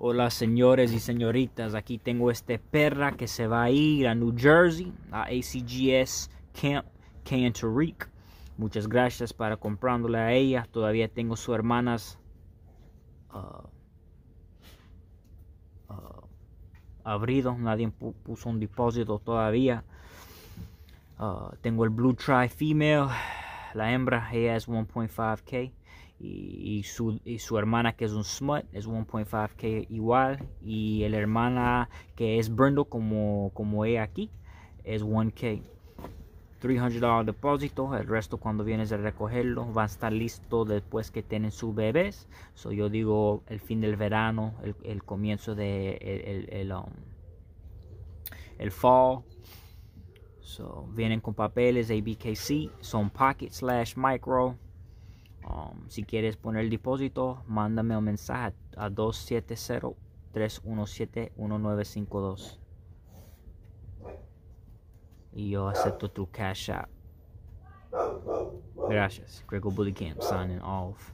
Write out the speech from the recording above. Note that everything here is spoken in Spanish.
Hola señores y señoritas, aquí tengo este perra que se va a ir a New Jersey, a ACGS Camp Cantorique Muchas gracias para comprándole a ella. Todavía tengo su hermanas uh, nadie puso un depósito todavía. Ah, tengo el Blue Tri Female, la hembra, ella es 1.5K y, su, hermana que es un smut es 1.5k igual y el hermana que es Brindle como, como he aquí es 1k $300 depósito, el resto cuando vienes a recogerlo va a estar listo después que tienen sus bebés. So yo digo el fin del verano, el, comienzo de el, el, um, el, fall. So vienen con papeles ABKC, son pocket slash micro. Um, si quieres poner el depósito, mándame un mensaje a 270-317-1952. Y yo acepto tu cash App. Gracias. Greco Bully signing off.